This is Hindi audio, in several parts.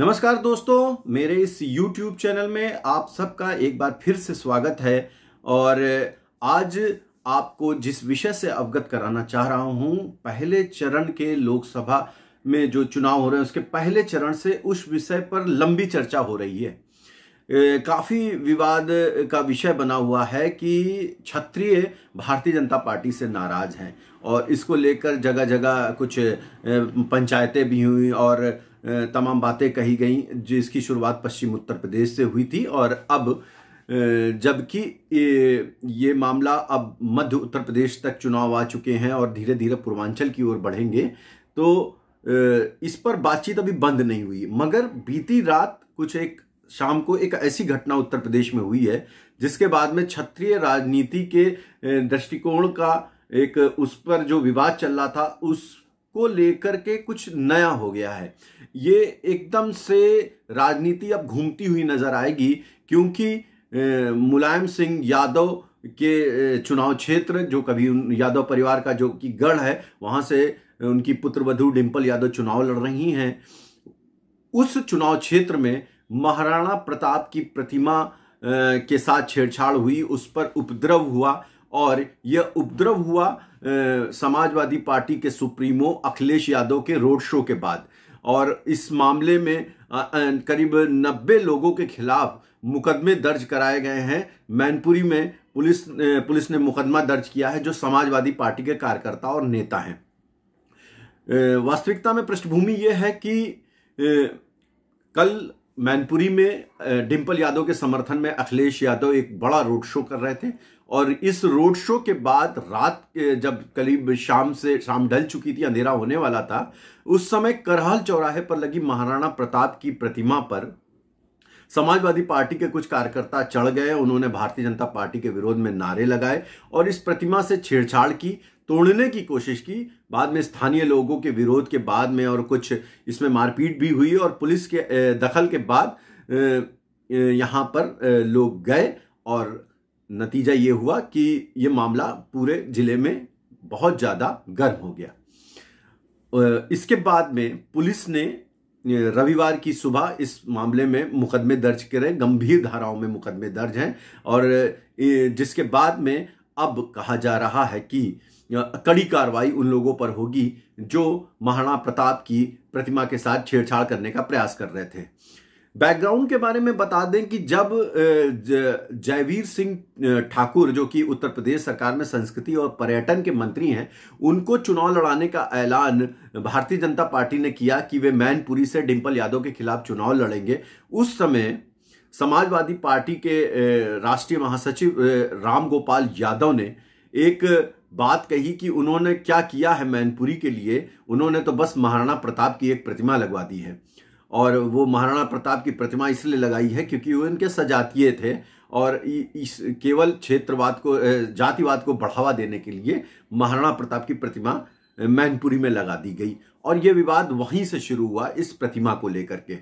नमस्कार दोस्तों मेरे इस YouTube चैनल में आप सबका एक बार फिर से स्वागत है और आज आपको जिस विषय से अवगत कराना चाह रहा हूं पहले चरण के लोकसभा में जो चुनाव हो रहे हैं उसके पहले चरण से उस विषय पर लंबी चर्चा हो रही है काफ़ी विवाद का विषय बना हुआ है कि क्षत्रिय भारतीय जनता पार्टी से नाराज़ हैं और इसको लेकर जगह जगह कुछ पंचायतें भी हुई और तमाम बातें कही गई जिसकी शुरुआत पश्चिम उत्तर प्रदेश से हुई थी और अब जबकि ये, ये मामला अब मध्य उत्तर प्रदेश तक चुनाव आ चुके हैं और धीरे धीरे पूर्वांचल की ओर बढ़ेंगे तो इस पर बातचीत अभी बंद नहीं हुई मगर बीती रात कुछ एक शाम को एक ऐसी घटना उत्तर प्रदेश में हुई है जिसके बाद में क्षत्रिय राजनीति के दृष्टिकोण का एक उस पर जो विवाद चल रहा था उस को लेकर के कुछ नया हो गया है ये एकदम से राजनीति अब घूमती हुई नजर आएगी क्योंकि मुलायम सिंह यादव के चुनाव क्षेत्र जो कभी यादव परिवार का जो कि गढ़ है वहां से उनकी पुत्र वधु डिम्पल यादव चुनाव लड़ रही हैं उस चुनाव क्षेत्र में महाराणा प्रताप की प्रतिमा के साथ छेड़छाड़ हुई उस पर उपद्रव हुआ और यह उपद्रव हुआ समाजवादी पार्टी के सुप्रीमो अखिलेश यादव के रोड शो के बाद और इस मामले में करीब 90 लोगों के खिलाफ मुकदमे दर्ज कराए गए हैं मैनपुरी में पुलिस पुलिस ने मुकदमा दर्ज किया है जो समाजवादी पार्टी के कार्यकर्ता और नेता हैं वास्तविकता में पृष्ठभूमि यह है कि कल मैनपुरी में डिम्पल यादव के समर्थन में अखिलेश यादव एक बड़ा रोड शो कर रहे थे और इस रोड शो के बाद रात जब करीब शाम से शाम ढल चुकी थी अंधेरा होने वाला था उस समय करहल चौराहे पर लगी महाराणा प्रताप की प्रतिमा पर समाजवादी पार्टी के कुछ कार्यकर्ता चढ़ गए उन्होंने भारतीय जनता पार्टी के विरोध में नारे लगाए और इस प्रतिमा से छेड़छाड़ की तोड़ने की कोशिश की बाद में स्थानीय लोगों के विरोध के बाद में और कुछ इसमें मारपीट भी हुई और पुलिस के दखल के बाद यहाँ पर लोग गए और नतीजा ये हुआ कि ये मामला पूरे ज़िले में बहुत ज़्यादा गर्म हो गया इसके बाद में पुलिस ने रविवार की सुबह इस मामले में मुकदमे दर्ज करे गंभीर धाराओं में मुकदमे दर्ज हैं और जिसके बाद में अब कहा जा रहा है कि कड़ी कार्रवाई उन लोगों पर होगी जो महाराणा प्रताप की प्रतिमा के साथ छेड़छाड़ करने का प्रयास कर रहे थे बैकग्राउंड के बारे में बता दें कि जब जयवीर सिंह ठाकुर जो कि उत्तर प्रदेश सरकार में संस्कृति और पर्यटन के मंत्री हैं उनको चुनाव लड़ाने का ऐलान भारतीय जनता पार्टी ने किया कि वे मैनपुरी से डिंपल यादव के खिलाफ चुनाव लड़ेंगे उस समय समाजवादी पार्टी के राष्ट्रीय महासचिव रामगोपाल यादव ने एक बात कही कि उन्होंने क्या किया है मैनपुरी के लिए उन्होंने तो बस महाराणा प्रताप की एक प्रतिमा लगवा दी है और वो महाराणा प्रताप की प्रतिमा इसलिए लगाई है क्योंकि वो इनके सजातीय थे और इस केवल क्षेत्रवाद को जातिवाद को बढ़ावा देने के लिए महाराणा प्रताप की प्रतिमा मैनपुरी में लगा दी गई और यह विवाद वहीं से शुरू हुआ इस प्रतिमा को लेकर के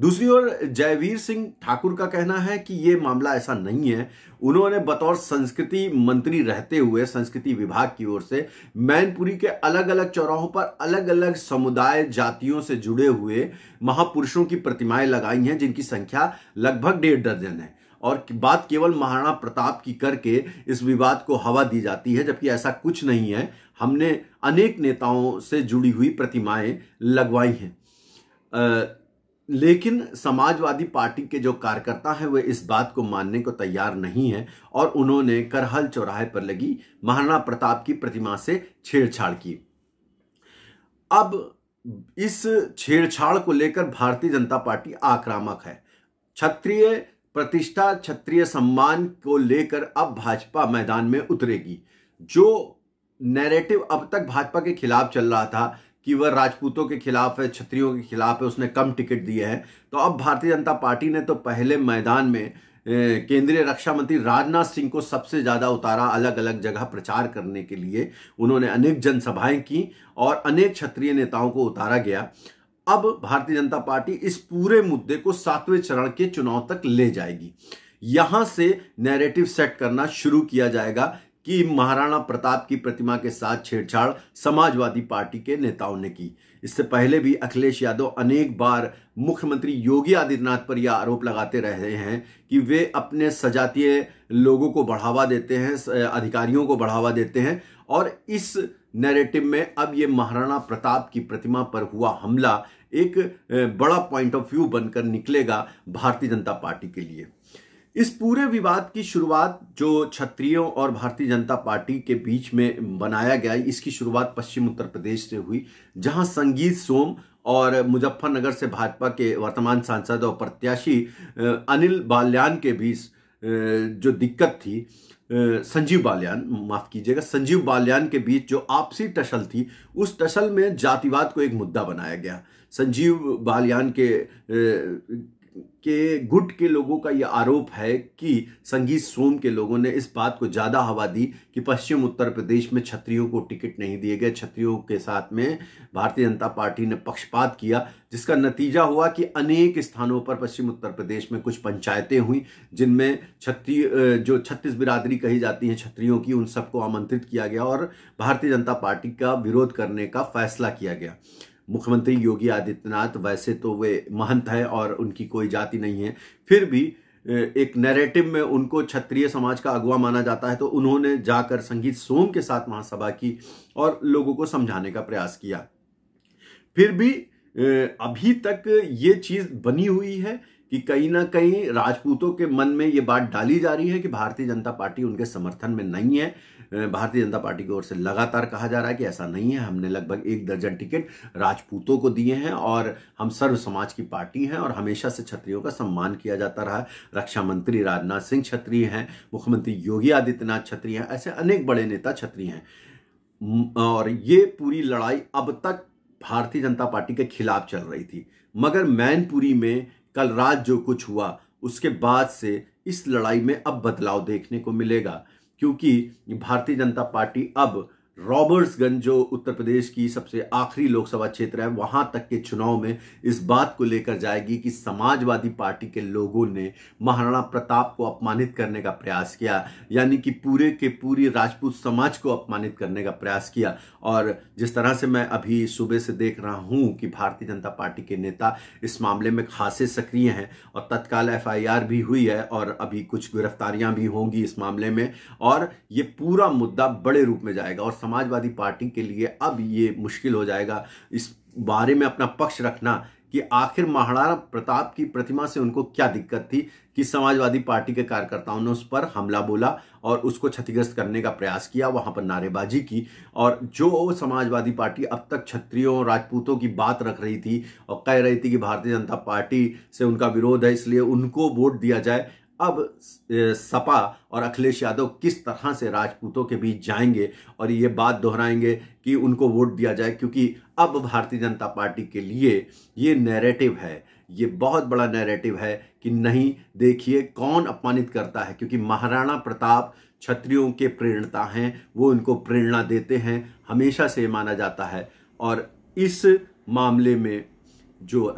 दूसरी ओर जयवीर सिंह ठाकुर का कहना है कि ये मामला ऐसा नहीं है उन्होंने बतौर संस्कृति मंत्री रहते हुए संस्कृति विभाग की ओर से मैनपुरी के अलग अलग चौराहों पर अलग अलग समुदाय जातियों से जुड़े हुए महापुरुषों की प्रतिमाएं लगाई हैं जिनकी संख्या लगभग डेढ़ दर्जन है और बात केवल महाराणा प्रताप की करके इस विवाद को हवा दी जाती है जबकि ऐसा कुछ नहीं है हमने अनेक नेताओं से जुड़ी हुई प्रतिमाएं लगवाई हैं लेकिन समाजवादी पार्टी के जो कार्यकर्ता हैं वे इस बात को मानने को तैयार नहीं हैं और उन्होंने करहल चौराहे पर लगी महाराणा प्रताप की प्रतिमा से छेड़छाड़ की अब इस छेड़छाड़ को लेकर भारतीय जनता पार्टी आक्रामक है क्षत्रिय प्रतिष्ठा क्षत्रिय सम्मान को लेकर अब भाजपा मैदान में उतरेगी जो नैरेटिव अब तक भाजपा के खिलाफ चल रहा था कि वह राजपूतों के खिलाफ है क्षत्रियों के खिलाफ है उसने कम टिकट दिए हैं तो अब भारतीय जनता पार्टी ने तो पहले मैदान में केंद्रीय रक्षा मंत्री राजनाथ सिंह को सबसे ज़्यादा उतारा अलग अलग जगह प्रचार करने के लिए उन्होंने अनेक जनसभाएं की और अनेक क्षत्रिय नेताओं को उतारा गया अब भारतीय जनता पार्टी इस पूरे मुद्दे को सातवें चरण के चुनाव तक ले जाएगी यहां से नैरेटिव सेट करना शुरू किया जाएगा कि महाराणा प्रताप की प्रतिमा के साथ छेड़छाड़ समाजवादी पार्टी के नेताओं ने की इससे पहले भी अखिलेश यादव अनेक बार मुख्यमंत्री योगी आदित्यनाथ पर यह आरोप लगाते रहे हैं कि वे अपने सजातीय लोगों को बढ़ावा देते हैं अधिकारियों को बढ़ावा देते हैं और इस नैरेटिव में अब ये महाराणा प्रताप की प्रतिमा पर हुआ हमला एक बड़ा पॉइंट ऑफ व्यू बनकर निकलेगा भारतीय जनता पार्टी के लिए इस पूरे विवाद की शुरुआत जो क्षत्रियों और भारतीय जनता पार्टी के बीच में बनाया गया इसकी शुरुआत पश्चिम उत्तर प्रदेश से हुई जहां संगीत सोम और मुजफ्फरनगर से भाजपा के वर्तमान सांसद और प्रत्याशी अनिल बाल्यान के बीच जो दिक्कत थी संजीव बाल्यान माफ़ कीजिएगा संजीव बाल्यान के बीच जो आपसी टसल थी उस टसल में जातिवाद को एक मुद्दा बनाया गया संजीव बाल्यान के के गुट के लोगों का यह आरोप है कि संगीत सोम के लोगों ने इस बात को ज़्यादा हवा दी कि पश्चिम उत्तर प्रदेश में छत्रियों को टिकट नहीं दिए गए छत्रियों के साथ में भारतीय जनता पार्टी ने पक्षपात किया जिसका नतीजा हुआ कि अनेक स्थानों पर पश्चिम उत्तर प्रदेश में कुछ पंचायतें हुई जिनमें छत्री जो छत्तीस बिरादरी कही जाती है छत्रियों की उन सबको आमंत्रित किया गया और भारतीय जनता पार्टी का विरोध करने का फैसला किया गया मुख्यमंत्री योगी आदित्यनाथ वैसे तो वे महंत है और उनकी कोई जाति नहीं है फिर भी एक नैरेटिव में उनको क्षत्रिय समाज का अगुआ माना जाता है तो उन्होंने जाकर संगीत सोम के साथ महासभा की और लोगों को समझाने का प्रयास किया फिर भी अभी तक ये चीज बनी हुई है कि कहीं ना कहीं राजपूतों के मन में ये बात डाली जा रही है कि भारतीय जनता पार्टी उनके समर्थन में नहीं है भारतीय जनता पार्टी की ओर से लगातार कहा जा रहा है कि ऐसा नहीं है हमने लगभग एक दर्जन टिकट राजपूतों को दिए हैं और हम सर्व समाज की पार्टी हैं और हमेशा से छत्रियों का सम्मान किया जाता रहा रक्षा मंत्री राजनाथ सिंह छत्री हैं मुख्यमंत्री योगी आदित्यनाथ छत्री हैं ऐसे अनेक बड़े नेता छत्री हैं और ये पूरी लड़ाई अब तक भारतीय जनता पार्टी के खिलाफ चल रही थी मगर मैनपुरी में कल रात जो कुछ हुआ उसके बाद से इस लड़ाई में अब बदलाव देखने को मिलेगा क्योंकि भारतीय जनता पार्टी अब रॉबर्ट्सगंज जो उत्तर प्रदेश की सबसे आखिरी लोकसभा क्षेत्र है वहां तक के चुनाव में इस बात को लेकर जाएगी कि समाजवादी पार्टी के लोगों ने महाराणा प्रताप को अपमानित करने का प्रयास किया यानी कि पूरे के पूरी राजपूत समाज को अपमानित करने का प्रयास किया और जिस तरह से मैं अभी सुबह से देख रहा हूं कि भारतीय जनता पार्टी के नेता इस मामले में खासे सक्रिय हैं और तत्काल एफ भी हुई है और अभी कुछ गिरफ्तारियां भी होंगी इस मामले में और ये पूरा मुद्दा बड़े रूप में जाएगा और समाजवादी पार्टी के लिए अब ये मुश्किल हो जाएगा इस बारे में अपना पक्ष रखना कि आखिर महाराणा प्रताप की प्रतिमा से उनको क्या दिक्कत थी कि समाजवादी पार्टी के कार्यकर्ताओं ने उस पर हमला बोला और उसको क्षतिग्रस्त करने का प्रयास किया वहां पर नारेबाजी की और जो समाजवादी पार्टी अब तक क्षत्रियों राजपूतों की बात रख रही थी और कह रही थी कि भारतीय जनता पार्टी से उनका विरोध है इसलिए उनको वोट दिया जाए अब सपा और अखिलेश यादव किस तरह से राजपूतों के बीच जाएंगे और ये बात दोहराएंगे कि उनको वोट दिया जाए क्योंकि अब भारतीय जनता पार्टी के लिए ये नैरेटिव है ये बहुत बड़ा नैरेटिव है कि नहीं देखिए कौन अपमानित करता है क्योंकि महाराणा प्रताप क्षत्रियों के प्रेरणता हैं वो उनको प्रेरणा देते हैं हमेशा से माना जाता है और इस मामले में जो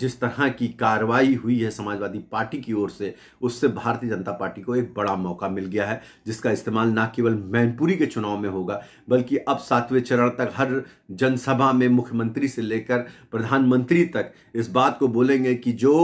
जिस तरह की कार्रवाई हुई है समाजवादी पार्टी की ओर से उससे भारतीय जनता पार्टी को एक बड़ा मौका मिल गया है जिसका इस्तेमाल न केवल मैनपुरी के चुनाव में होगा बल्कि अब सातवें चरण तक हर जनसभा में मुख्यमंत्री से लेकर प्रधानमंत्री तक इस बात को बोलेंगे कि जो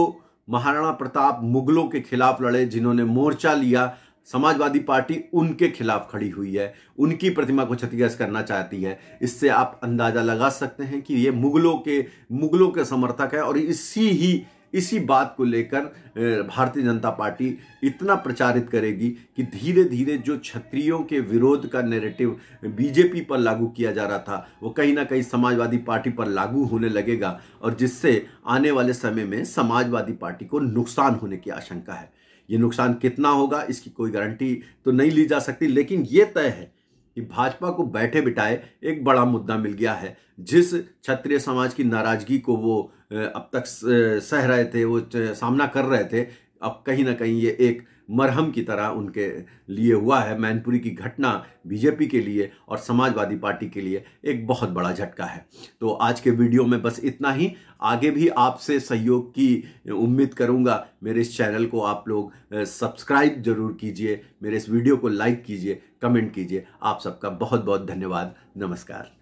महाराणा प्रताप मुगलों के खिलाफ लड़े जिन्होंने मोर्चा लिया समाजवादी पार्टी उनके खिलाफ खड़ी हुई है उनकी प्रतिमा को क्षतिग्रस्त करना चाहती है इससे आप अंदाजा लगा सकते हैं कि ये मुगलों के मुगलों के समर्थक है और इसी ही इसी बात को लेकर भारतीय जनता पार्टी इतना प्रचारित करेगी कि धीरे धीरे जो क्षत्रियों के विरोध का नेरेटिव बीजेपी पर लागू किया जा रहा था वो कहीं ना कहीं समाजवादी पार्टी पर लागू होने लगेगा और जिससे आने वाले समय में समाजवादी पार्टी को नुकसान होने की आशंका है ये नुकसान कितना होगा इसकी कोई गारंटी तो नहीं ली जा सकती लेकिन ये तय है कि भाजपा को बैठे बिठाए एक बड़ा मुद्दा मिल गया है जिस क्षत्रिय समाज की नाराजगी को वो अब तक सह रहे थे वो सामना कर रहे थे अब कहीं ना कहीं ये एक मरहम की तरह उनके लिए हुआ है मैनपुरी की घटना बीजेपी के लिए और समाजवादी पार्टी के लिए एक बहुत बड़ा झटका है तो आज के वीडियो में बस इतना ही आगे भी आपसे सहयोग की उम्मीद करूंगा मेरे इस चैनल को आप लोग सब्सक्राइब जरूर कीजिए मेरे इस वीडियो को लाइक कीजिए कमेंट कीजिए आप सबका बहुत बहुत धन्यवाद नमस्कार